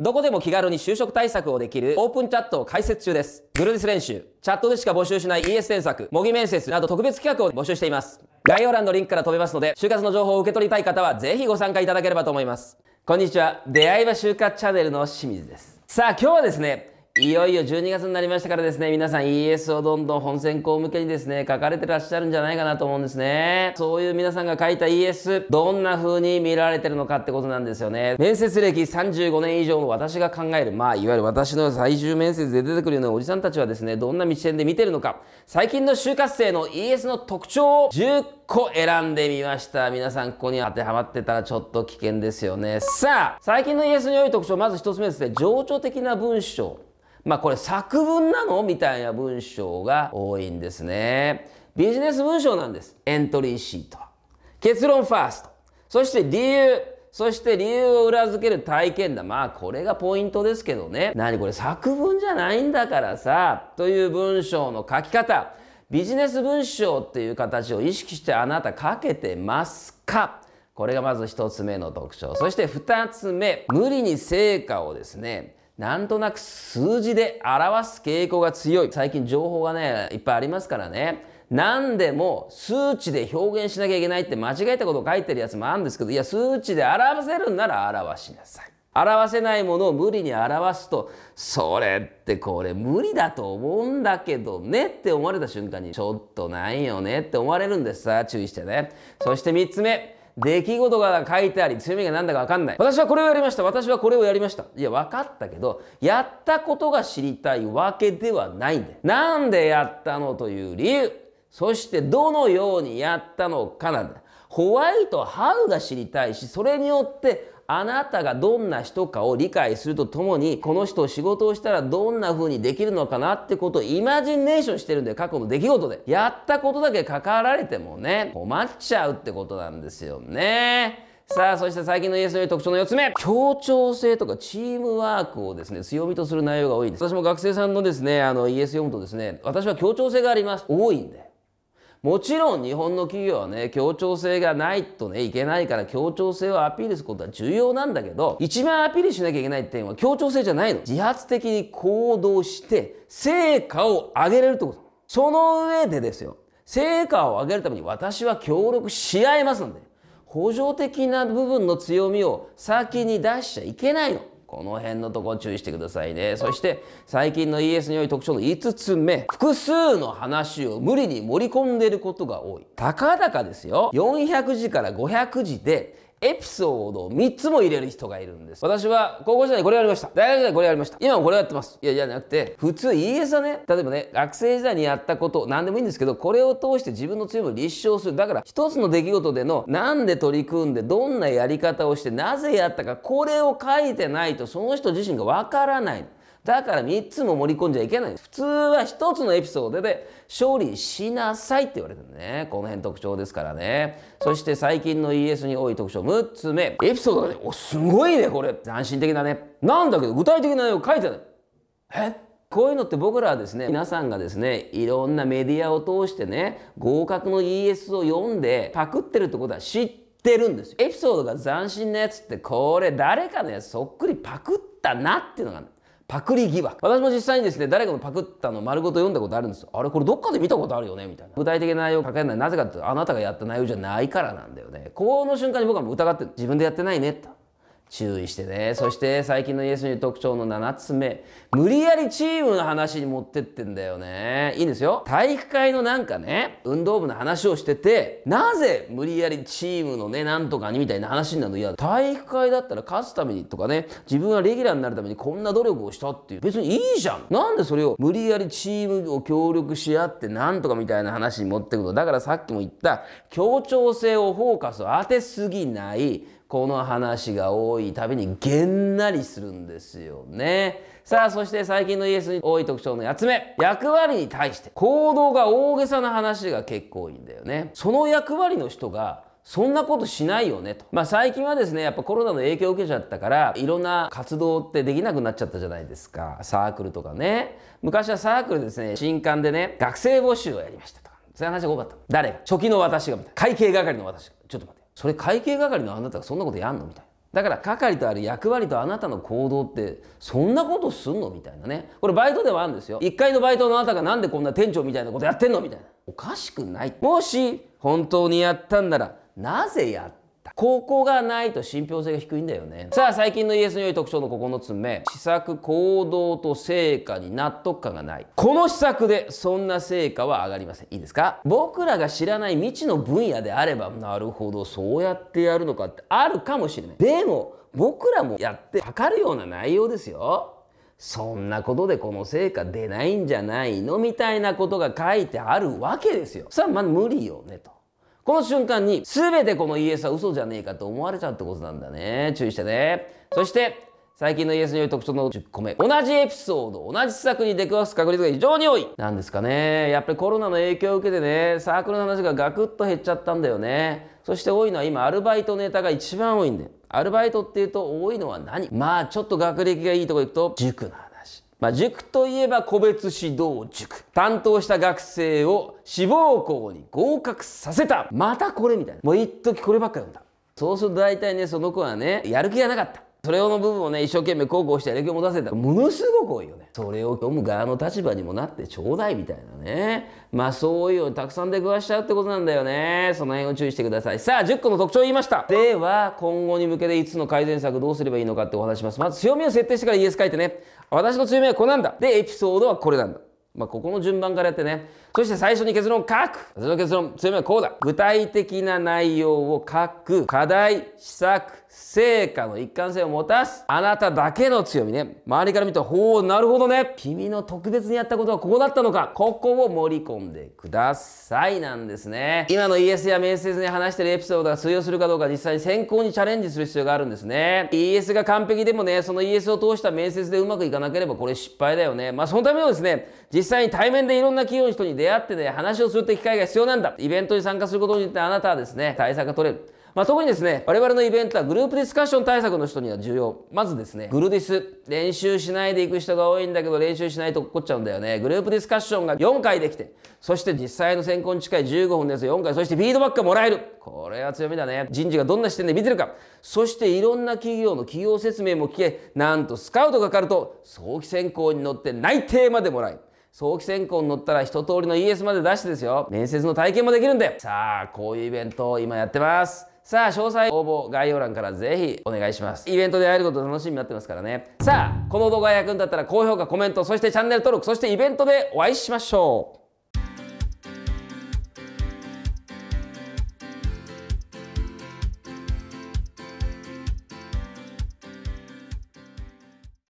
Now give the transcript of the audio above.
どこでも気軽に就職対策をできるオープンチャットを開設中です。グルディス練習、チャットでしか募集しない ES 添削、模擬面接など特別企画を募集しています。概要欄のリンクから飛べますので、就活の情報を受け取りたい方はぜひご参加いただければと思います。こんにちは。出会いは就活チャンネルの清水です。さあ、今日はですね、いよいよ12月になりましたからですね、皆さん ES をどんどん本選考向けにですね、書かれてらっしゃるんじゃないかなと思うんですね。そういう皆さんが書いた ES、どんな風に見られてるのかってことなんですよね。面接歴35年以上の私が考える、まあ、いわゆる私の最終面接で出てくるようなおじさんたちはですね、どんな道線で見てるのか、最近の就活生の ES の特徴を10個選んでみました。皆さん、ここに当てはまってたらちょっと危険ですよね。さあ、最近の ES に良い特徴、まず1つ目ですね、情緒的な文章。まあこれ作文なのみたいな文章が多いんですね。ビジネス文章なんです。エントリーシート結論ファースト。そして理由。そして理由を裏付ける体験談。まあこれがポイントですけどね。何これ作文じゃないんだからさ。という文章の書き方。ビジネス文章っていう形を意識してあなた書けてますかこれがまず一つ目の特徴。そして二つ目。無理に成果をですね、なんとなく数字で表す傾向が強い。最近情報がね、いっぱいありますからね。何でも数値で表現しなきゃいけないって間違えたことを書いてるやつもあるんですけど、いや、数値で表せるんなら表しなさい。表せないものを無理に表すと、それってこれ無理だと思うんだけどねって思われた瞬間に、ちょっとないよねって思われるんですさあ、注意してね。そして3つ目。出来事が書いてあり、強みが何だか分かんない。私はこれをやりました。私はこれをやりました。いや、分かったけど、やったことが知りたいわけではないんだなんでやったのという理由。そしてどのようにやったのかなんだ。ホワイト、ハウが知りたいし、それによってあなたがどんな人かを理解するとともにこの人を仕事をしたらどんな風にできるのかなってことをイマジネーションしてるんだよ過去の出来事でやったことだけ関わられてもね困っちゃうってことなんですよねさあそして最近の ESL 特徴の4つ目協調性とかチームワークをですね強みとする内容が多いんです私も学生さんのですねあの ES 読むとですね私は協調性があります多いんでもちろん日本の企業はね協調性がないとねいけないから協調性をアピールすることは重要なんだけど一番アピールしなきゃいけない点は協調性じゃないの自発的に行動して成果を上げれるってことその上でですよ成果を上げるために私は協力し合いますので補助的な部分の強みを先に出しちゃいけないのこの辺のとこ注意してくださいね。そして最近の ES により特徴の5つ目。複数の話を無理に盛り込んでることが多い。たかだかですよ。400字から500字でエピソードを3つも入れる人がいるんです。私は高校時代にこれやりました。大学時代これやりました。今もこれやってます。いや、じゃなくて、普通 ES はね、例えばね、学生時代にやったこと、何でもいいんですけど、これを通して自分の強みを立証する。だから、一つの出来事での、なんで取り組んで、どんなやり方をして、なぜやったか、これを書いてないと、その人自身がわからない。だから3つも盛り込んじゃいけないんです。普通は1つのエピソードで勝利しなさいって言われてるね。この辺特徴ですからね。そして最近の ES に多い特徴6つ目。エピソードがね、お、すごいね、これ。斬新的だね。なんだけど具体的な内容書いてない。えこういうのって僕らはですね、皆さんがですね、いろんなメディアを通してね、合格の ES を読んで、パクってるってことは知ってるんですよ。エピソードが斬新なやつって、これ誰かのやつそっくりパクったなっていうのがパクリ疑惑私も実際にですね誰かのパクったの丸ごと読んだことあるんですよあれこれどっかで見たことあるよねみたいな具体的な内容書けないなぜかっていうとあなたがやった内容じゃないからなんだよねこの瞬間に僕はもう疑って自分でやってないねって注意してねそして最近のイエスに特徴の7つ目無理やりチームの話に持ってってんだよねいいんですよ体育会のなんかね運動部の話をしててなぜ無理やりチームのねなんとかにみたいな話になるの嫌だ体育会だったら勝つためにとかね自分はレギュラーになるためにこんな努力をしたっていう別にいいじゃんなんでそれを無理やりチームを協力し合ってなんとかみたいな話に持ってくのだからさっきも言った協調性をフォーカスを当てすぎないこの話が多いたびにげんなりするんですよね。さあそして最近のイエスに多い特徴の8つ目役割に対して行動が大げさな話が結構多いんだよね。その役割の人がそんなことしないよねと。まあ最近はですね、やっぱコロナの影響を受けちゃったから、いろんな活動ってできなくなっちゃったじゃないですか。サークルとかね。昔はサークルですね、新刊でね、学生募集をやりましたとか。そういう話が多かった。誰が初期の私が、た会計係の私が。ちょっと待って。それ会計係のあなたがそんなことやんのみたいなだから係とある役割とあなたの行動ってそんなことすんのみたいなねこれバイトではあるんですよ1階のバイトのあなたがなんでこんな店長みたいなことやってんのみたいなおかしくないもし本当にやったんならなぜやったったがないと信憑性が低いんだよねさあ最近のイエスに良い特徴の9つ目施策行動と成果に納得感がないこの施策でそんな成果は上がりませんいいですか僕らが知らない未知の分野であればなるほどそうやってやるのかってあるかもしれないでも僕らもやって分かるような内容ですよそんなことでこの成果出ないんじゃないのみたいなことが書いてあるわけですよ。さあ、まあ無理よねと。この瞬間に全てこのイエスは嘘じゃねえかと思われちゃうってことなんだね。注意してね。そして最近のイエスによる特徴の10個目。同じエピソード、同じ施策に出くわす確率が非常に多い。なんですかね。やっぱりコロナの影響を受けてね、サークルの話がガクッと減っちゃったんだよね。そして多いのは今アルバイトネタが一番多いんだよ。アルバイトっていうと多いのは何まあちょっと学歴がいいとこ行くと塾なんまあ、塾といえば個別指導塾。担当した学生を志望校に合格させた。またこれみたいな。もう一時こればっか読んだ。そうすると大体ね、その子はね、やる気がなかった。それをの部分をね一生懸命こうこうして影響を持たせたものすごく多いよねそれを読む側の立場にもなってちょうだいみたいなねまあそういうようにたくさん出くわしちゃうってことなんだよねその辺を注意してくださいさあ10個の特徴を言いましたでは今後に向けて5つの改善策どうすればいいのかってお話しますまず強みを設定してからイエス書いてね私の強みはこれなんだでエピソードはこれなんだまあここの順番からやってねそして最初に結論を書く。その結論、強みはこうだ。具体的な内容を書く。課題、施策、成果の一貫性を持たす。あなただけの強みね。周りから見たら、ほう、なるほどね。君の特別にやったことはここだったのか。ここを盛り込んでくださいなんですね。今のイエスや面接に話してるエピソードが通用するかどうか実際に選考にチャレンジする必要があるんですね。イエスが完璧でもね、そのイエスを通した面接でうまくいかなければこれ失敗だよね。まあそのためのですね、実際に対面でいろんな企業の人に出会ってね、話をするって機会が必要なんだ。イベントに参加することによってあなたはですね、対策が取れる。まあ、特にですね、我々のイベントはグループディスカッション対策の人には重要。まずですね、グルディス。練習しないで行く人が多いんだけど、練習しないと怒っちゃうんだよね。グループディスカッションが4回できて、そして実際の選考に近い15分のやつ4回、そしてフィードバックがもらえる。これは強みだね。人事がどんな視点で見てるか。そしていろんな企業の企業説明も聞け、なんとスカウトがかかると、早期選考に乗って内定までもらえる。早期選考に乗ったら一通りの ES まで出してですよ面接の体験もできるんでさあこういうイベントを今やってますさあ詳細応募概要欄からぜひお願いしますイベントで会えること楽しみになってますからねさあこの動画が役に立ったら高評価コメントそしてチャンネル登録そしてイベントでお会いしましょう